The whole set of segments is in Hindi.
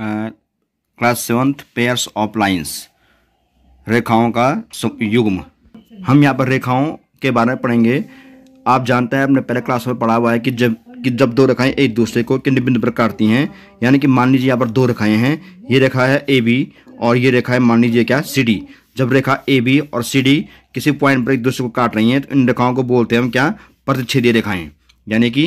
class seventh pairs of lines रेखाओं का युग्म हम यहाँ पर रेखाओं के बारे में पढ़ेंगे आप जानते हैं आपने पहले क्लास में पढ़ा हुआ है कि जब कि जब दो रेखाएं एक दूसरे को केंद्र बिंदु पर काटती हैं यानी कि मान लीजिए यहाँ पर दो रेखाएं हैं ये रेखा है ए बी और ये रेखा है मान लीजिए क्या सी डी जब रेखा ए बी और सी डी किसी पॉइंट पर एक दूसरे को काट रही हैं तो इन रेखाओं को बोलते हैं हम क्या प्रतिच्छेदी रेखाएं यानी कि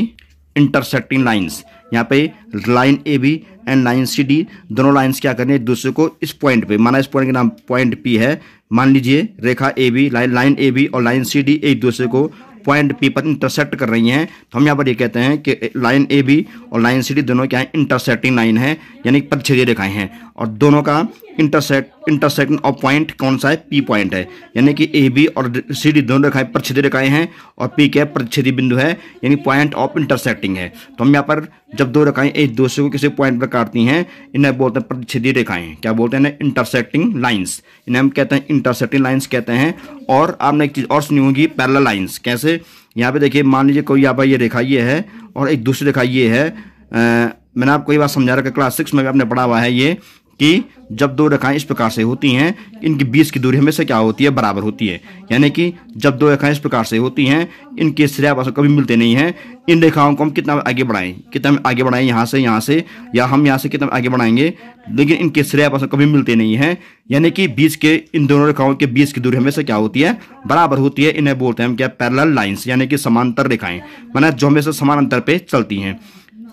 इंटरसेक्टिंग लाइन्स यहाँ पे line A B and line C D दोनों लाइन्स क्या करें एक दूसरे को इस पॉइंट पे माना इस पॉइंट का नाम पॉइंट पी है मान लीजिए रेखा A B line line A B और लाइन सी डी एक दूसरे को पॉइंट पी पर इंटरसेक्ट कर रही हैं तो हम यहाँ पर ये कहते हैं कि लाइन ए बी और लाइन सी डी दोनों क्या है इंटरसेक्टिंग लाइन है यानी पदछेदी रेखाएं हैं और दोनों का इंटरसेक्ट इंटरसेक्शन ऑफ पॉइंट कौन सा है पी पॉइंट है यानी कि ए बी और सी डी दोनों रेखाएं परिच्छेदी रेखाएं हैं और पी क्या है बिंदु है यानी पॉइंट ऑफ इंटरसेक्टिंग है तो हम यहाँ पर जब दो रेखाएं एक दूसरे को किसी पॉइंट पर काटती हैं इन्हें बोलते हैं परिच्छेदी रेखाएं क्या बोलते हैं ना इंटरसेक्टिंग लाइन्स इन्हें हम कहते हैं इंटरसेक्टिंग लाइन्स कहते हैं और आपने एक चीज़ और सुनी होगी पैरल लाइन्स कैसे यहाँ पे देखिए मान लीजिए कोई यहाँ पर ये रेखा ये है और एक दूसरी रेखा ये है आ, मैंने आपको ये बात समझा रखा क्लास सिक्स में भी आपने पढ़ा हुआ है ये कि जब दो रेखाएं इस प्रकार से होती हैं इनके बीच की दूरी हमेशा क्या होती है बराबर होती है यानी कि जब दो रेखाएं इस प्रकार से होती हैं इनके सिरे आपस कभी मिलते नहीं हैं इन रेखाओं को हम कितना आगे बढ़ाएं कितना आगे बढ़ाएं यहाँ से यहाँ से या हम यहाँ से कितना आगे बढ़ाएंगे लेकिन इनके सिरे आपस में कभी मिलते नहीं हैं यानी कि बीच के इन दोनों रेखाओं के बीच की दूरी हमेशा क्या होती है बराबर होती है इन्हें बोलते हैं हम क्या पैरल लाइन्स यानी कि समांतर रेखाएं मैंने जो हमेशा समानांतर पर चलती हैं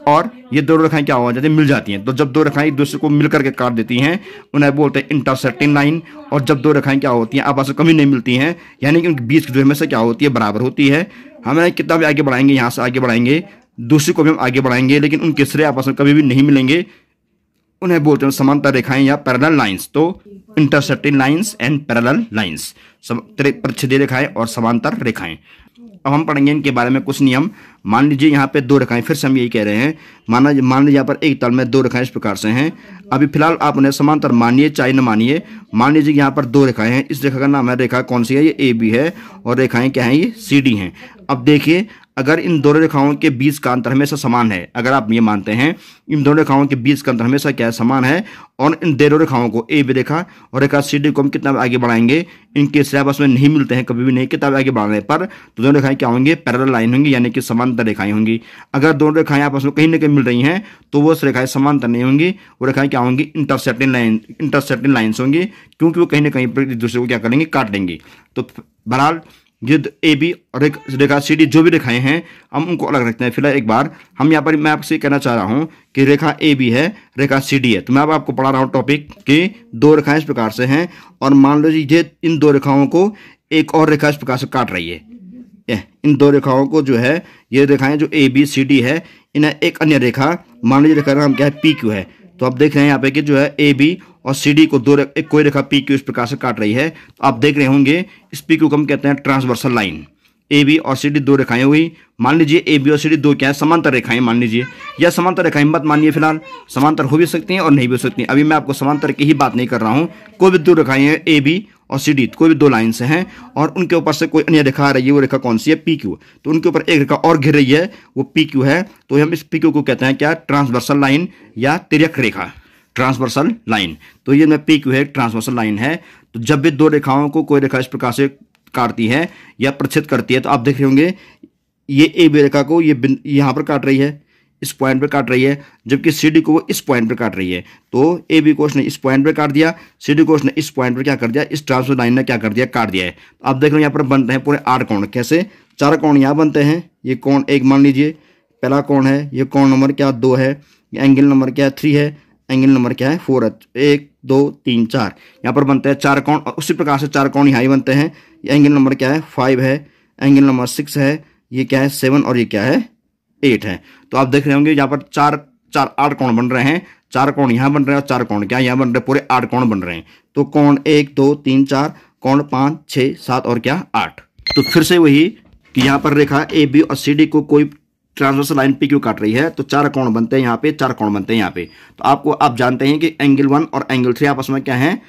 और ये दो रेखाएं क्या हो जाती हैं मिल जाती हैं तो जब दो रेखाएं एक दूसरे को मिल करके काट देती हैं उन्हें बोलते हैं इंटरसेक्टिंग लाइन और जब दो रेखाएं क्या होती हैं आपस में कमी नहीं मिलती हैं यानी कि उनके बीच की दूरी हमेशा क्या होती है बराबर होती है हमें कितना भी आगे बढ़ाएंगे यहाँ से आगे बढ़ाएंगे दूसरी को भी हम आगे बढ़ाएंगे लेकिन उनके सिरे आपस में कभी भी नहीं मिलेंगे उन्हें बोलते हैं समांतर रेखाएं या पैरेलल लाइंस तो intercepting lines and parallel lines प्रतिच्छेदी रेखाएं और समांतर रेखाएं अब हम पढ़ेंगे इनके बारे में कुछ नियम मान लीजिए यहाँ पे दो रेखाएं फिर से हम यही कह रहे हैं माना मान लीजिए यहाँ पर एक तल में दो रेखाएं इस प्रकार से हैं अभी फिलहाल आप उन्हें समांतर मानिए चाहे न मानिए मान लीजिए यहाँ पर दो रेखाएं हैं इस रेखा का नाम है रेखा कौन सी है ये ए बी है और रेखाएं क्या हैं ये सी डी हैं अब देखिए अगर इन दोनों रेखाओं के बीच का अंतर हमेशा समान है अगर आप ये मानते हैं इन दोनों रेखाओं के बीच का अंतर हमेशा क्या है समान है और इन दोनों रेखाओं को ए बी रेखा और रेखा सी डी को हम कितना आगे बढ़ाएंगे इनके सिरे आपस में नहीं मिलते हैं कभी भी नहीं किताब आगे बढ़ाने पर तो दोनों रेखाएं क्या होंगी पैरल लाइन होंगी यानी कि समांतर रेखाएं होंगी अगर दोनों रेखाएं आपस में कहीं ना कहीं मिल रही हैं तो वो रेखाएं समांतर नहीं होंगी वो रेखाएं क्या होंगी इंटरसेप्टिंग लाइन इंटरसेप्टिंग लाइन्स होंगी क्योंकि वो कहीं ना कहीं एक दूसरे को क्या करेंगे काट लेंगी तो बहरहाल ये ए बी और एक रेखा सी डी जो भी रेखाएं हैं हम उनको अलग रखते हैं फिलहाल एक बार हम यहाँ पर मैं आपसे कहना चाह रहा हूँ कि रेखा ए बी है रेखा सी डी है तो मैं अब आपको पढ़ा रहा हूँ टॉपिक कि दो रेखाएं इस प्रकार से हैं और मान लो जी ये इन दो रेखाओं को एक और रेखा इस प्रकार से काट रही है इन दो रेखाओं को जो है ये रेखाएं जो ए बी सी डी है इन्हें एक अन्य रेखा मान लीजिए रेखा का नाम क्या है पी क्यू है तो आप देख रहे हैं यहाँ पे कि जो है ए बी और सी डी को दो एक कोई रेखा पी क्यू इस प्रकार से काट रही है तो आप देख रहे होंगे इस पी क्यू को हम कहते हैं ट्रांसवर्सल लाइन ए बी और सी डी दो रेखाएं हुई मान लीजिए ए बी और सी डी दो क्या है समांतर रेखाएं मान लीजिए या समांतर रेखाएं मत मानिए फिलहाल समांतर हो भी सकती हैं और नहीं भी हो सकती हैं अभी मैं आपको समांतर की ही बात नहीं कर रहा हूँ कोई भी दो रेखाएं हैं ए बी और सी डी कोई भी दो लाइन से हैं और उनके ऊपर से कोई अन्य रेखा आ रही है वो रेखा कौन सी है पी क्यू तो उनके ऊपर एक रेखा और घिर रही है वो पी क्यू है तो हम इस पी क्यू को कहते हैं क्या ट्रांसवर्सल लाइन या तिरक रेखा ट्रांसवर्सल लाइन तो ये मैं पी क्यू है ट्रांसवर्सल लाइन है तो जब भी दो रेखाओं को कोई रेखा इस प्रकार से काटती है या प्रच्छेद करती है तो आप देख रहे होंगे ये ए बी रेखा को ये यहाँ पर काट रही है इस पॉइंट पर काट रही है जबकि सी डी को वो इस पॉइंट पर काट रही है तो ए बी कोष ने इस पॉइंट पर काट दिया सी डी कोष ने इस पॉइंट पर क्या कर दिया इस ट्रांसफर लाइन ने क्या कर दिया काट दिया है तो आप देख रहे हो यहाँ पर बनते हैं पूरे आठ कोण कैसे चार कोण यहाँ बनते हैं ये कोण एक मान लीजिए पहला कोण है ये कोण नंबर क्या दो है एंगल नंबर क्या थ्री है एंगल नंबर क्या है फोर है तो एक दो तीन चार यहाँ पर बनते हैं चार कौन और उसी प्रकार से चार कौन यहाँ ही बनते हैं एंगल नंबर क्या है फाइव है एंगल नंबर सिक्स है ये क्या है सेवन और ये क्या है एट है तो आप देख रहे होंगे यहाँ पर चार चार आठ कौन बन रहे हैं चार कौन यहाँ बन रहे हैं और चार कौन क्या यहाँ बन रहे हैं पूरे आठ कौन बन रहे हैं तो कौन एक दो तीन चार कौन पाँच छः सात और क्या आठ तो फिर से वही कि यहाँ पर रेखा ए बी और सी डी को कोई ट्रांसवर्सल लाइन पी क्यू काट रही है तो चार कोण बनते हैं यहाँ पे चार कोण बनते हैं यहाँ पे तो आपको आप जानते हैं कि एंगल वन और एंगल थ्री आपस में क्या है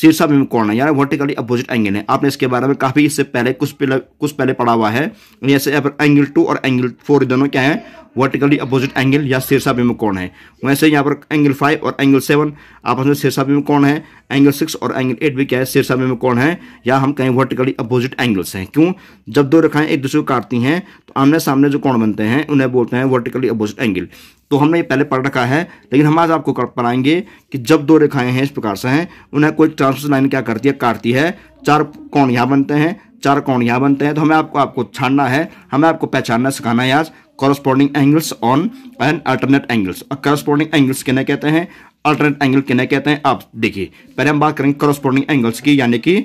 शीर्षा कोण है यानी वर्टिकली अपोजिट एंगल है आपने इसके बारे में काफ़ी इससे पहले कुछ पहले कुछ पहले पढ़ा हुआ है जैसे एंगल टू और एंगल फोर दोनों क्या है वर्टिकली अपोजिट एंगल या शेरशाह बिंब कौन है वैसे यहाँ पर एंगल फाइव और एंगल सेवन आपस में शेरशाह बीम कौन है एंगल सिक्स और एंगल एट भी क्या है शेरशाह में कौन है या हम कहें वर्टिकली अपोजिट एंगल्स हैं क्यों जब दो रेखाएं एक दूसरे को काटती हैं तो आमने सामने जो कौन बनते हैं उन्हें बोलते हैं वर्टिकली अपोजिट एंगल तो हमने ये पहले पढ़ रखा है लेकिन हम आज आपको पढ़ाएंगे कि जब दो रेखाएं हैं इस प्रकार से हैं उन्हें कोई ट्रांसमिशन लाइन क्या करती है काटती है चार कौन यहाँ बनते हैं चार कौन यहाँ बनते हैं तो हमें आपको आपको छानना है हमें आपको पहचानना सिखाना है आज corresponding angles on an alternate angles corresponding angles किन्हें कहते हैं alternate angle किन्हें कहते हैं आप देखिए पहले हम बात करेंगे corresponding angles की यानी कि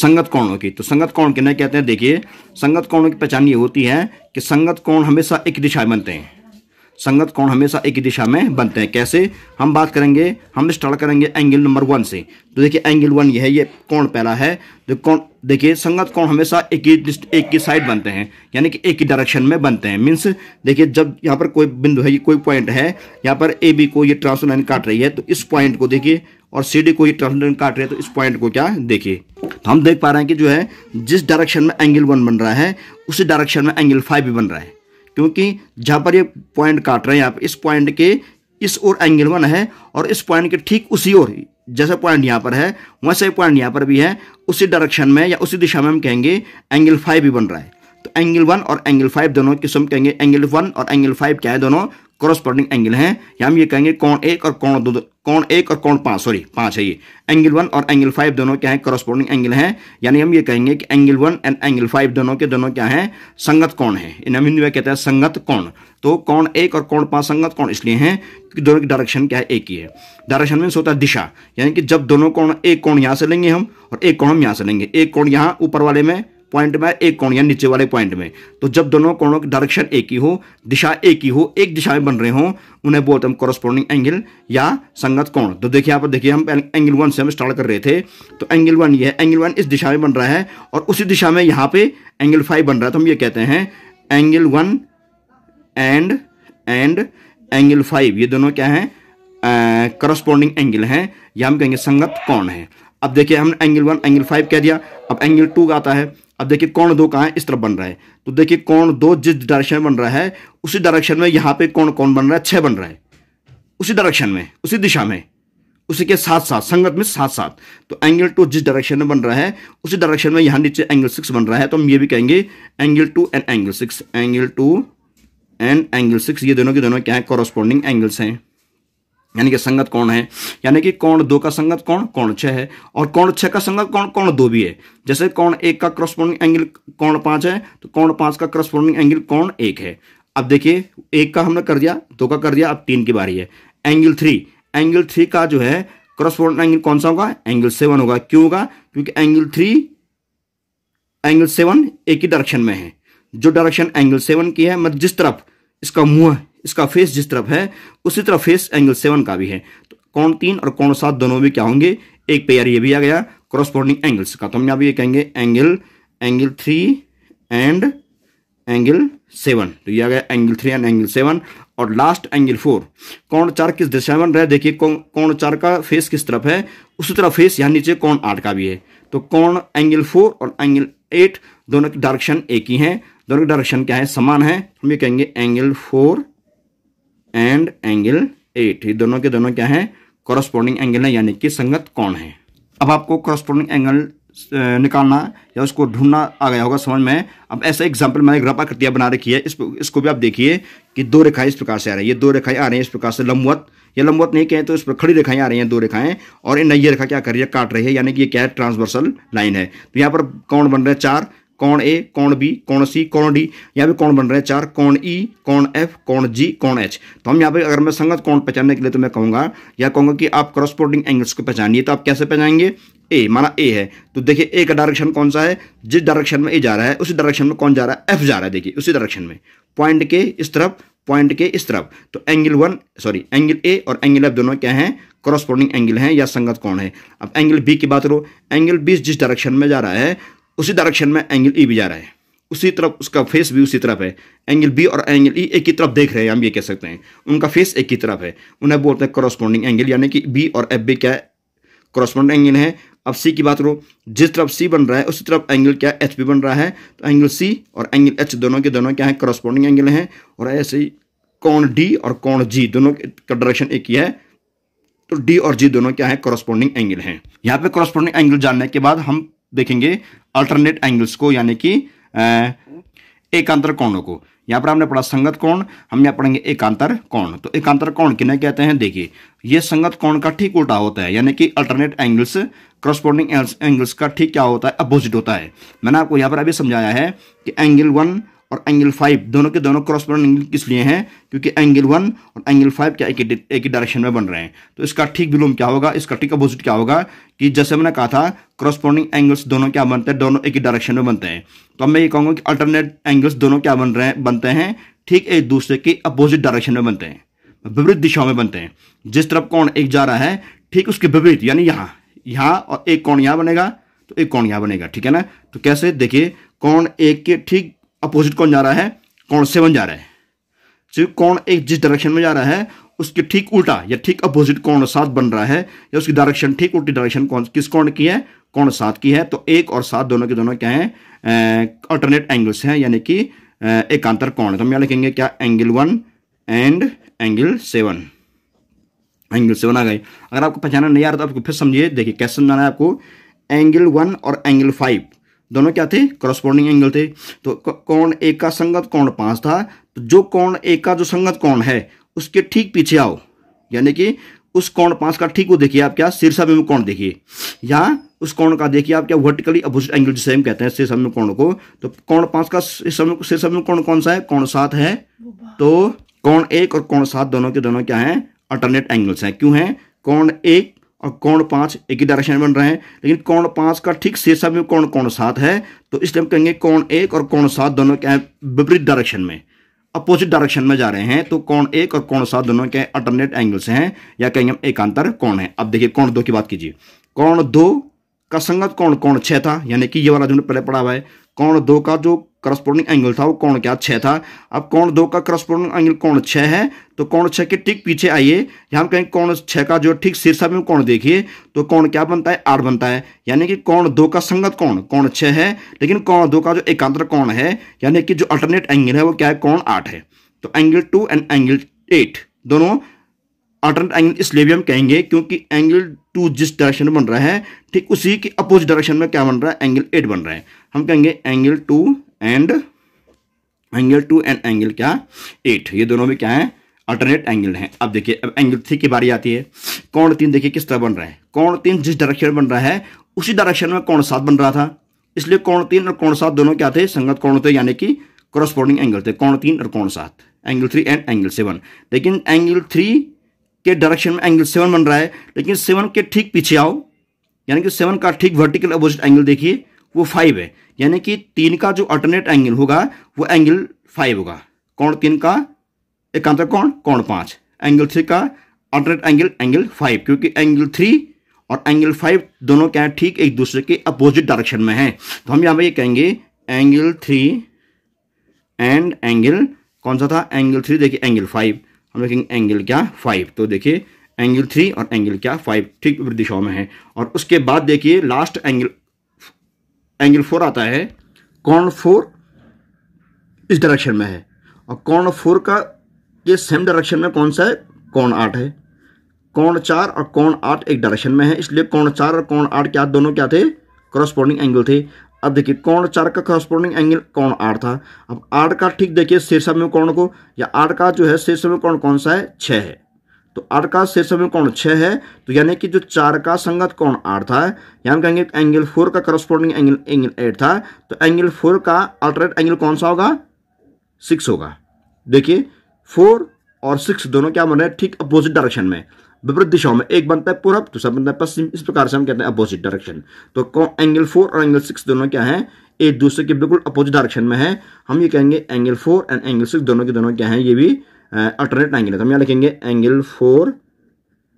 संगत कोणों की तो संगत कोण किन्हें कहते हैं देखिए संगत कोणों की पहचान ये होती है कि संगत कोण हमेशा एक दिशा में बनते हैं संगत कोण हमेशा एक ही दिशा में बनते हैं कैसे हम बात करेंगे हम स्टार्ट करेंगे एंगल नंबर वन से तो देखिए एंगल वन ये है ये कोण पहला है तो कौन देखिए संगत कोण हमेशा एक ही एक ही साइड बनते हैं यानी कि एक ही डायरेक्शन में बनते हैं मीन्स देखिए जब यहाँ पर कोई बिंदु है कोई पॉइंट है यहाँ पर ए बी को ये ट्रांसफर लाइन काट रही है तो इस पॉइंट को देखिए और सी डी को ये ट्रांसो लाइन काट रही है तो इस पॉइंट को क्या देखिए तो हम देख पा रहे हैं कि जो है जिस डायरेक्शन में एंगल वन बन रहा है उसी डायरेक्शन में एंगल फाइव भी बन रहा है क्योंकि जहाँ पर ये पॉइंट काट रहे हैं आप इस पॉइंट के इस ओर एंगल वन है और इस पॉइंट के ठीक उसी ओर जैसे पॉइंट यहाँ पर है वैसे पॉइंट यहाँ पर भी है उसी डायरेक्शन में या उसी दिशा में हम कहेंगे एंगल फाइव भी बन रहा है तो एंगल वन और एंगल फाइव दोनों किस्म कहेंगे एंगल वन और एंगल फाइव क्या है दोनों कॉरस्पॉन्डिंग एंगल हैं या हम ये कहेंगे कौन एक और कौन दो कौन एक और कौन पाँच सॉरी पाँच है ये एंगल वन और एंगल फाइव दोनों क्या है कॉरस्पॉन्डिंग एंगल हैं यानी हम ये कहेंगे कि angle one and angle five दोनों के दोनों क्या हैं संगत कौन है इन हम हिंदी में कहते हैं संगत कौन तो कौन एक और कौन पाँच संगत कौन इसलिए हैं क्योंकि दोनों की डायरेक्शन क्या है एक ही है डायरेक्शन मीन्स होता है दिशा यानी कि जब दोनों कौन एक कौन यहाँ से लेंगे हम और एक कौन हम यहाँ से लेंगे एक कौन यहाँ ऊपर वाले में पॉइंट में एक कोण या नीचे वाले पॉइंट में तो जब दोनों कोणों की डायरेक्शन एक ही हो दिशा एक ही हो एक दिशा में बन रहे हो उन्हें बोलते हम कॉरस्पॉन्डिंग एंगल या संगत कोण तो देखिए यहाँ पर देखिए हम एंगल वन से हम स्टार्ट कर रहे थे तो एंगल वन ये है एंगल वन इस दिशा में बन रहा है और उसी दिशा में यहाँ पे एंगल फाइव बन रहा है तो हम ये कहते हैं angle one and and angle five ये दोनों क्या हैं करस्पॉन्डिंग एंगल हैं या हम कहेंगे संगत कौन है अब देखिए हमने एंगल वन एंगल फाइव कह दिया अब एंगल टू का आता है अब देखिए कौन दो कहाँ इस तरफ बन रहा है तो देखिए कौन दो जिस डायरेक्शन में बन रहा है उसी डायरेक्शन में यहाँ पे कौन कौन बन रहा है छः बन रहा है उसी डायरेक्शन में उसी दिशा में उसी के साथ साथ संगत में साथ साथ तो एंगल टू जिस डायरेक्शन में बन रहा है उसी डायरेक्शन में यहाँ नीचे एंगल सिक्स बन रहा है तो हम ये भी कहेंगे angle two and angle six angle two and angle six ये दोनों के दोनों क्या है कॉरस्पॉन्डिंग एंगल्स हैं यानी कि संगत कौन है यानी कि कौन दो का संगत कौन कौन छः है और कौन छः का संगत कौन कौन दो भी है जैसे कौन एक का क्रॉसपोर्डिंग एंगल कौन पाँच है तो कौन पाँच का क्रॉसपोर्डिंग एंगल कौन एक है अब देखिए एक का हमने कर दिया दो का कर दिया अब तीन की बारी है एंगल थ्री एंगल थ्री का जो है क्रॉसपोर्डिंग एंगल कौन सा होगा एंगल सेवन होगा क्यों होगा क्योंकि एंगल थ्री एंगल सेवन एक ही डायरेक्शन में है जो डायरेक्शन एंगल सेवन की है मतलब जिस तरफ इसका मुंह इसका फेस जिस तरफ है उसी तरफ फेस एंगल सेवन का भी है तो कौन तीन और कौन सात दोनों भी क्या होंगे एक पेयर ये भी आ गया क्रॉसपोर्डिंग एंगल्स का तो हम यहाँ भी ये कहेंगे angle angle three and angle seven तो ये आ गया angle three and angle seven और लास्ट एंगल फोर कौन चार किस दिशा में रहा है देखिए कौन चार का फेस किस तरफ है उसी तरफ फेस यहाँ नीचे कौन आठ का भी है तो कौन एंगल फोर और एंगल एट दोनों की डायरेक्शन एक ही है दोनों की डायरेक्शन क्या है समान है हम ये कहेंगे angle four and angle eight ये दोनों के दोनों क्या है कॉरस्पॉन्डिंग एंगल है यानी कि संगत कौन है अब आपको कॉरस्पॉन्डिंग एंगल निकालना या उसको ढूंढना आ गया होगा समझ में अब ऐसा एग्जाम्पल मैंने ग्राफ कृतिया बना रखी है इस इसको भी आप देखिए कि दो रेखाएं इस प्रकार से आ रही है दो रेखाएं आ रही हैं इस प्रकार से लंबवत या लंबवत नहीं कहें तो इस पर खड़ी रेखाएं आ रही हैं दो रेखाएं और इन नई रेखा क्या कर रही है काट रही है यानी कि ये क्या है ट्रांसवर्सल लाइन है तो यहाँ पर कौन बन रहे हैं चार कौन ए कौन बी कौन सी कौन डी यहाँ पे कौन बन रहे हैं चार कौन ई कौन एफ कौन जी कौन एच तो हम यहाँ पे अगर मैं संगत कौन पहचानने के लिए तो मैं कहूँगा या कहूँगा कि आप क्रॉसपोर्टिंग एंगल्स को पहचानिए तो आप कैसे पहचानेंगे ए माना ए है तो देखिए ए का डायरेक्शन कौन सा है जिस डायरेक्शन में ए जा रहा है उसी डायरेक्शन में कौन जा रहा है एफ जा रहा है देखिए उसी डायरेक्शन में पॉइंट के इस तरफ पॉइंट के इस तरफ तो angle one sorry angle A और एंगल एफ दोनों क्या हैं क्रॉसपोर्डिंग एंगल हैं या संगत कौन है अब एंगल बी की बात करो एंगल बी जिस डायरेक्शन में जा रहा है उसी डायरेक्शन में एंगल ई e भी जा रहा है उसी तरफ उसका फेस भी उसी तरफ है एंगल बी और एंगल ई e एक ही तरफ देख रहे हैं हम ये कह सकते हैं उनका फेस एक ही तरफ है उन्हें बोलते हैं कॉरस्पॉन्डिंग एंगल यानी कि बी और एफ बी क्या कॉरस्पॉन्डिंग एंगल है अब सी की बात करो जिस तरफ सी बन रहा है उसी तरफ एंगल क्या एच बी बन रहा है तो एंगल सी और एंगल एच दोनों के दोनों क्या है करस्पॉन्डिंग एंगल हैं और ऐसे ही कौन डी और कौन जी दोनों का डायरेक्शन एक ही है तो डी और जी दोनों क्या है करस्पॉन्डिंग एंगल हैं यहाँ पे करस्पॉन्डिंग एंगल जानने के बाद हम देखेंगे अल्टरनेट एंगल्स को यानी कि एकांतर कोणों को यहाँ पर हमने पढ़ा संगत कोण हम यहाँ पढ़ेंगे एकांतर कोण तो एकांतर कोण किन्हें कहते हैं देखिए ये संगत कोण का ठीक उल्टा होता है यानी कि अल्टरनेट एंगल्स क्रॉसपोर्डिंग एंगल्स का ठीक क्या होता है अपोजिट होता है मैंने आपको यहाँ पर अभी समझाया है कि एंगल वन और एंगल फाइव दोनों के दोनों क्रॉसपोर्डिंग एंगल किस लिए हैं क्योंकि एंगल वन और एंगल फाइव क्या एक ही डायरेक्शन में बन रहे हैं तो इसका ठीक विलोम क्या होगा इसका ठीक अपोजिट क्या होगा कि जैसे मैंने कहा था क्रॉसपॉन्डिंग एंगल्स दोनों क्या बनते हैं दोनों एक ही डायरेक्शन में बनते हैं तो अब मैं ये कहूँगा कि अल्टरनेट एंगल्स दोनों क्या बन रहे हैं बनते हैं ठीक एक दूसरे के अपोजिट डायरेक्शन में बनते हैं विपरीत दिशाओं में बनते हैं जिस तरफ कौन एक जा रहा है ठीक उसके विपरीत यानी यहाँ यहाँ और एक कौन यहाँ बनेगा तो एक कौन यहाँ बनेगा ठीक है ना तो कैसे देखिए कौन एक के ठीक अपोजिट कौन जा रहा है कौन सेवन जा रहा है सिर्फ तो कौन एक जिस डायरेक्शन में जा रहा है उसके ठीक उल्टा या ठीक अपोजिट कौन सात बन रहा है या उसकी डायरेक्शन ठीक उल्टी डायरेक्शन कौन किस कौन की है कौन सात की है तो एक और सात दोनों के दोनों क्या हैं अल्टरनेट एंगल्स हैं यानी कि एकांतर कौन तो हम यहाँ लिखेंगे क्या angle one and angle seven angle seven आ गई अगर आपको पहचाना नहीं आ रहा तो आपको फिर समझिए देखिए कैसे समझाना है आपको एंगल वन और एंगल फाइव दोनों क्या थे क्रॉसपोर्डिंग एंगल थे तो कौन एक का संगत कौन पांच था तो जो कौन एक का जो संगत कौन है उसके ठीक पीछे आओ यानी कि उस कौन पांच का ठीक वो देखिए आप क्या में कौन देखिए या उस कौन का देखिए आप क्या वर्टिकली अपोजिट एंगल जिसे हम कहते हैं में कौन को तो कौन पांच का शीर्षाभिमुख में कौन कौन सा है कौन सात है तो कौन एक और कौन सात दोनों के दोनों क्या है अल्टरनेट एंगल्स हैं क्यों हैं कौन एक और कौन पांच एक ही डायरेक्शन बन रहे हैं लेकिन कौन पांच का ठीक शीर्षा में कौन कौन सात है तो इसलिए हम कहेंगे कौन एक और कौन सात दोनों क्या विपरीत डायरेक्शन में अपोजिट डायरेक्शन में जा रहे हैं तो कौन एक और कौन सात दोनों के अल्टरनेट एंगल से हैं या कहेंगे हम एकांतर कौन है अब देखिए कौन दो की बात कीजिए कौन दो का संगत कौन कौन छह था यानी कि ये वाला जो पहले पढ़ा हुआ है कौन दो का जो करस्पोंडिंग एंगल था वो कौन क्या छः था अब कौन दो का करस्पोंडिंग एंगल कौन छः है तो कौन छः के ठीक पीछे आइए यहाँ हम कहें कौन छः का जो ठीक में कौन देखिए तो कौन क्या बनता है आठ बनता है यानी कि कौन दो का संगत कौन कौन छः है लेकिन कौन दो का जो एकांतर कौन है यानी कि जो अल्टरनेट एंगल है वो क्या है कौन आठ है तो angle two and angle eight दोनों अल्टरनेट एंगल इसलिए भी हम कहेंगे क्योंकि एंगल टू जिस डायरेक्शन में बन रहा है ठीक उसी के अपोजिट डायरेक्शन में क्या बन रहा है एंगल एट बन रहा है हम कहेंगे angle two and angle two and angle क्या एट ये दोनों में क्या है अल्टरनेट एंगल है अब देखिए अब एंगल थ्री की बारी आती है कौन तीन देखिए किस तरह बन रहा है कौन तीन जिस डायरेक्शन में बन रहा है उसी डायरेक्शन में कौन सात बन रहा था इसलिए कौन तीन और कौन सात दोनों क्या थे संगत कौन थे यानी कि क्रॉसपॉन्डिंग एंगल थे कौन तीन और कौन सात angle three and angle seven लेकिन एंगल थ्री के डायरेक्शन में एंगल सेवन बन रहा है लेकिन सेवन के ठीक पीछे आओ यानी कि सेवन का ठीक वर्टिकल अपोजिट एंगल देखिए वो फाइव है यानी कि तीन का जो अल्टरनेट एंगल होगा वो एंगल फाइव होगा कौन तीन का एकांतर कौन कौन पांच एंगल थ्री का अल्टरनेट एंगल एंगल फाइव क्योंकि एंगल थ्री और एंगल फाइव दोनों क्या है ठीक एक दूसरे के अपोजिट डायरेक्शन में है तो हम यहाँ पर ये कहेंगे एंगल थ्री एंड एंगल कौन सा था एंगल थ्री देखिए एंगल फाइव हम देखेंगे एंगल क्या फाइव तो देखिए एंगल थ्री और एंगल क्या फाइव ठीक विपरीत दिशाओं में है और उसके बाद देखिए लास्ट एंगल एंगल फोर आता है कॉर्न फोर इस डायरेक्शन में है और कॉर्न फोर का ये सेम डायरेक्शन में कौन सा है कॉर्न आठ है कौन चार और कौन आठ एक डायरेक्शन में है इसलिए कौन चार और कौन आठ क्या दोनों क्या थे क्रॉसपॉन्डिंग एंगल थे अब देखिए कौन चार का कॉरस्पॉन्डिंग एंगल कौन आठ था अब आठ का ठीक देखिए शीर्षम कौन को या आठ का जो है शीर्षम कोण कौन कौन सा है छः है तो आठ का शीर्षम कौन छः है तो यानी कि जो चार का संगत कौन आठ था यानी कहेंगे एंगल फोर का करस्पॉन्डिंग एंगल एंगल एट था तो एंगल फोर का अल्टरनेट एंगल कौन सा होगा सिक्स होगा देखिए फोर और सिक्स दोनों क्या बन रहे हैं ठीक अपोजिट डायरेक्शन में विपरीत दिशाओं में एक बनता है पूर्व दूसरा बनता है पश्चिम इस प्रकार से हम कहते हैं अपोजिट डायरेक्शन तो एंगल फोर और एंगल सिक्स दोनों क्या है एक दूसरे के बिल्कुल अपोजिट डायरेक्शन में है हम ये कहेंगे angle four and angle six दोनों के दोनों क्या है ये भी अल्टरनेट एंगल है तो हम यहाँ लिखेंगे angle four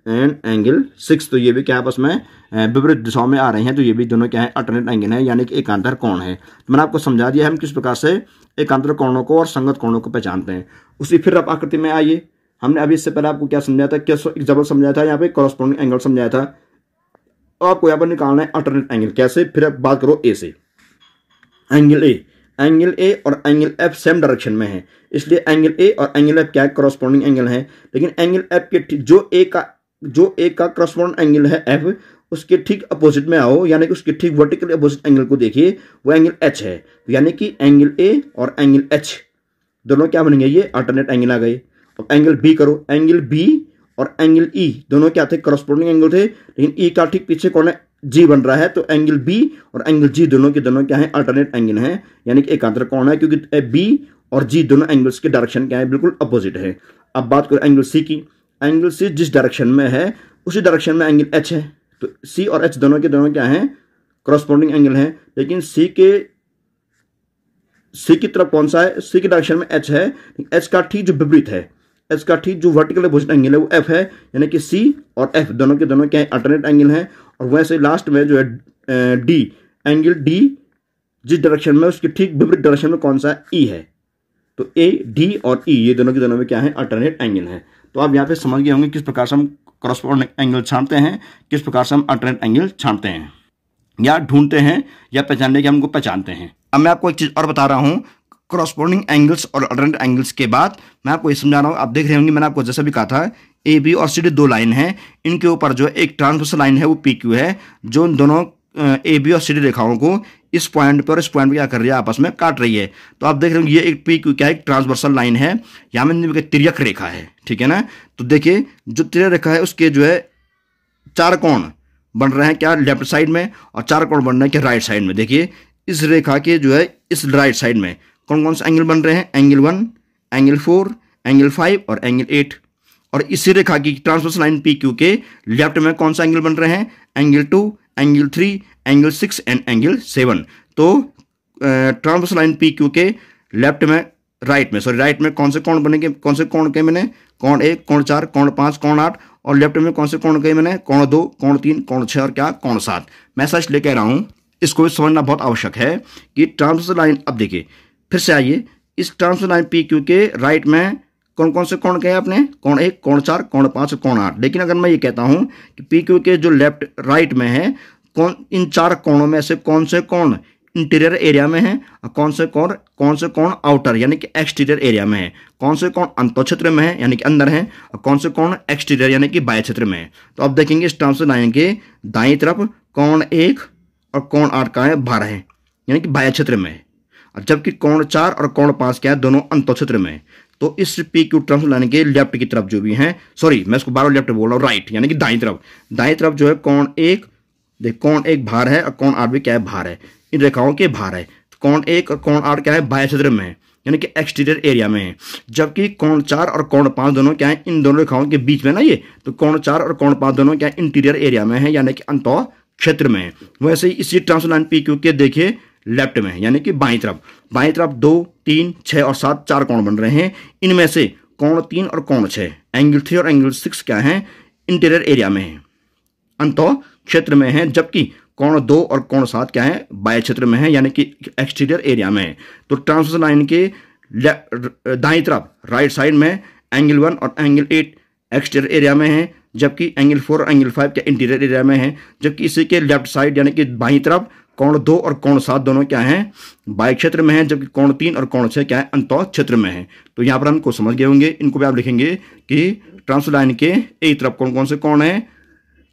and angle six तो ये भी क्या आपस में विपरीत दिशाओं में आ रहे हैं तो ये भी दोनों क्या है अल्टरनेट एंगल है यानी कि एकांतर कोण है तो मैंने आपको समझा दिया हम किस प्रकार से एकांतर कोणों को और संगत कोणों को पहचानते हैं उसी फिर आप आकृति में आइए हमने अभी इससे पहले आपको क्या समझाया था क्या एग्जाम्पल समझाया था यहाँ पे कॉरस्पॉन्डिंग एंगल समझाया था आपको यहाँ पर निकालना है अल्टरनेट एंगल कैसे फिर आप बात करो ए से एंगल ए एंगल ए और एंगल एफ सेम डायरेक्शन में है इसलिए एंगल ए और एंगल एफ क्या कॉरस्पॉन्डिंग एंगल है लेकिन एंगल एफ के जो ए का जो ए का क्रॉसपॉन्ड एंगल है एफ उसके ठीक अपोजिट में आओ यानी कि उसके ठीक वर्टिकल अपोजिट एंगल को देखिए वो एंगल एच है तो यानी कि एंगल ए और एंगल एच दोनों क्या बनेंगे ये अल्टरनेट एंगल आ गए तो एंगल बी करो एंगल बी और एंगल ई e, दोनों क्या थे करस्पोंडिंग एंगल थे लेकिन ई e का ठीक पीछे कौन है जी बन रहा है तो एंगल बी और एंगल जी दोनों के दोनों क्या है अल्टरनेट एंगल है यानी कि एकांतर कौन है क्योंकि बी और जी दोनों एंगल्स के डायरेक्शन क्या है बिल्कुल अपोजिट है अब बात करो एंगल सी की एंगल सी जिस डायरेक्शन में है उसी डायरेक्शन में एंगल एच है तो सी और एच दोनों के दोनों क्या है करस्पॉन्डिंग एंगल है लेकिन सी के सी की तरफ कौन सा है सी के डायरेक्शन में एच है एच का ठीक जो विपरीत है एफ का ठीक जो वर्टिकल अपोजिट एंगल है वो एफ है यानी कि सी और एफ दोनों के दोनों क्या है अल्टरनेट एंगल है और वैसे लास्ट में जो है डी एंगल डी जिस डायरेक्शन में उसके ठीक विपरीत डायरेक्शन में कौन सा ई e है तो ए डी और ई e, ये दोनों के दोनों में क्या है अल्टरनेट एंगल है तो आप यहाँ पे समझ गए होंगे किस प्रकार से हम क्रॉसपोर्डिंग एंगल छांटते हैं किस प्रकार से हम अल्टरनेट एंगल छांटते हैं या ढूंढते हैं या पहचानने के हमको पहचानते हैं अब मैं आपको एक चीज़ और बता रहा हूँ क्रॉसपॉन्डिंग एंगल्स और अल्टरनेट एंगल्स के बाद मैं आपको ये समझा रहा हूँ आप देख रहे होंगे मैंने आपको जैसा भी कहा था ए बी और सी डी दो लाइन है इनके ऊपर जो एक ट्रांसमिशन लाइन है वो पी क्यू है जो दोनों ए बी और सी डी रेखाओं को इस पॉइंट पर और इस पॉइंट पर क्या कर रही है आपस में काट रही है तो आप देख रहे हो ये एक पी क्यू क्या है एक ट्रांसवर्सल लाइन है यहाँ में तिरक रेखा है ठीक है ना तो देखिए जो तिरक रेखा है उसके जो है चार कोण बन रहे हैं क्या लेफ्ट साइड में और चार कोण बन रहे हैं क्या राइट साइड में देखिए इस रेखा के जो है इस राइट साइड में कौन कौन से एंगल बन रहे हैं angle one angle four angle five और एंगल एट और इसी रेखा की ट्रांसवर्स लाइन पी क्यू के लेफ्ट में कौन सा एंगल बन रहे हैं angle two angle three angle six and angle seven तो ट्रांसवर्स लाइन पी क्यू के लेफ्ट में राइट में सॉरी राइट में कौन से कौन बनेंगे कौन से कौन के मैंने कौन एक कौन चार कौन पाँच कौन आठ और लेफ्ट में कौन से कौन गए मैंने कौन दो कौन तीन कौन छः और क्या कौन सात मैं सच ले कह रहा हूँ इसको समझना बहुत आवश्यक है कि ट्रांसवर्स लाइन अब देखिए फिर से आइए इस ट्रांसफर लाइन पी क्यू के राइट में कौन कौन से कौन कहे आपने कौन एक कौन चार कौन पांच कौन आठ लेकिन अगर मैं ये कहता हूं कि पी क्यू के जो लेफ्ट राइट में है कौन इन चार कोणों में से कौन से कौन इंटीरियर एरिया में है और कौन से कौन कौन से कौन आउटर यानी कि एक्सटीरियर एरिया में है कौन से कौन अंत क्षेत्र में है यानी कि अंदर है और कौन से कौन एक्सटीरियर यानी कि बाह्य क्षेत्र में है तो आप देखेंगे इस ट्रांसफर लाइन के दाई तरफ कौन एक और कौन आठ का है बारह है यानी कि बाह्य क्षेत्र में है जबकि कोण चार और कोण पांच क्या है दोनों अंत क्षेत्र में तो इस पी क्यू ट्रम्प यानी के लेफ्ट की तरफ जो भी है सॉरी मैं इसको बारह लेफ्ट बोल रहा हूँ राइट यानी कि दाई तरफ दाई तरफ जो है कौन एक देख कौन एक भार है और कौन आर भी क्या है भार है इन रेखाओं के भार है तो कौन एक और कौन आठ क्या है बाय क्षेत्र में यानी कि एक्सटीरियर एरिया में है जबकि कौन चार और कौन पांच दोनों क्या है इन दोनों रेखाओं के बीच में ना ये तो कौन चार और कौन पांच दोनों क्या है इंटीरियर एरिया में है यानी कि अंत क्षेत्र में है वैसे ही इसी ट्रांसलाइन पी क्यू के देखिए लेफ्ट में है यानी कि बाई तरफ बाई तरफ दो तीन छः और सात चार कोण बन रहे हैं इनमें से कोण तीन और कोण छः एंगल थ्री और एंगल सिक्स क्या है इंटीरियर एरिया में है अंत क्षेत्र में है जबकि कोण दो और कोण सात क्या है बाह्य क्षेत्र में है यानी कि एक्सटीरियर एरिया में है तो ट्रांसमिशन लाइन के दाई तरफ राइट साइड में एंगल वन और एंगल एट एक्सटीरियर एरिया में है जबकि एंगल फोर और एंगल फाइव क्या इंटीरियर एरिया में है जबकि इसी के लेफ्ट साइड यानी कि बाई तरफ कोण दो और कोण सात दोनों क्या हैं बाय क्षेत्र में हैं जबकि कोण तीन और कोण छह क्या है अंत क्षेत्र में है तो यहां पर हमको समझ गए होंगे इनको भी आप लिखेंगे कि ट्रांस लाइन के एक तरफ कौन कौन से कोण है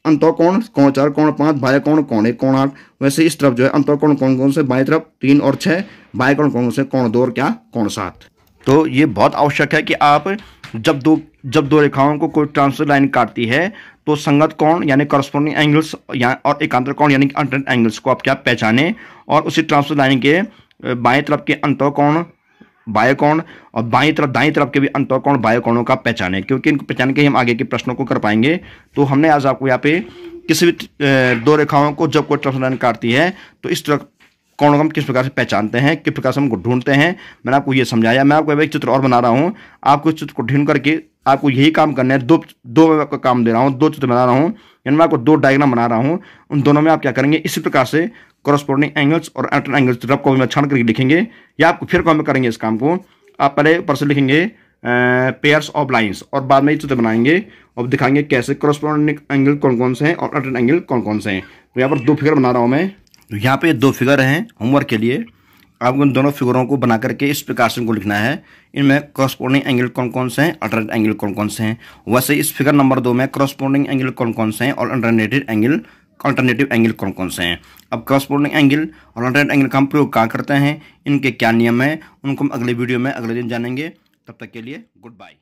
अंत कोण कोण चार कोण पांच बाय कोण कोण एक कोण आठ वैसे इस तरफ जो है अंत कोण कौन कौन से बाएं तरफ तीन और छह बाय कोण कौन से कोण दो और क्या कोण सात तो ये बहुत आवश्यक है कि आप जब दो जब दो रेखाओं को कोई ट्रांसफर लाइन काटती है तो संगत कोण यानी करस्पॉन्डिंग एंगल्स या और एकांतर कौन यानी कि अल्टरनेट एंगल्स को आप क्या पहचाने और उसी ट्रांसफर लाइन के बाएं तरफ के अंतर कोण बायोकोण और बाई तरफ दाएं तरफ के भी अंतर कौन बाएं का पहचाने क्योंकि इनको पहचान के हम आगे के प्रश्नों को कर पाएंगे तो हमने आज आपको यहाँ पे किसी भी दो रेखाओं को जब कोई ट्रांसफर लाइन काटती है तो इस तरह कौन हम किस प्रकार से पहचानते हैं किस प्रकार से हम ढूंढते हैं मैंने आपको ये समझाया मैं आपको एक चित्र और बना रहा हूँ आपको इस चित्र को ढूंढ करके आपको यही काम करना है दो दो मैं आपको काम दे रहा हूँ दो चित्र बना रहा हूँ यानी मैं आपको दो डायग्राम बना रहा हूँ उन दोनों में आप क्या करेंगे इसी प्रकार से कॉरस्पॉन्डिंग एंगल्स और एंटर एंगल्स रब को हमें छाण करके लिखेंगे या आपको फिर कॉम करेंगे इस काम को आप पहले ऊपर से लिखेंगे पेयर्स ऑफ लाइन्स और बाद में ये चित्र बनाएंगे और दिखाएंगे कैसे कॉरस्पॉन्डिंग एंगल कौन कौन से हैं और अल्टर एंगल कौन कौन से हैं तो यहाँ पर दो फिगर बना रहा हूँ मैं तो यहाँ पे दो फिगर हैं होमवर्क के लिए आपको इन दोनों फिगरों को बना करके इस प्रकार से उनको लिखना है इनमें क्रॉसपोर्डिंग एंगल कौन कौन से हैं अल्टरनेट एंगल कौन कौन से हैं वैसे इस फिगर नंबर दो में क्रॉसपोर्डिंग एंगल कौन कौन से हैं और अल्टरनेटिव एंगल अल्टरनेटिव एंगल कौन कौन से हैं अब क्रॉसपोर्डिंग एंगल और अल्टरनेट एंगल का हम प्रयोग कहाँ करते हैं इनके क्या नियम हैं उनको हम अगले वीडियो में अगले दिन जानेंगे तब तक के लिए गुड बाय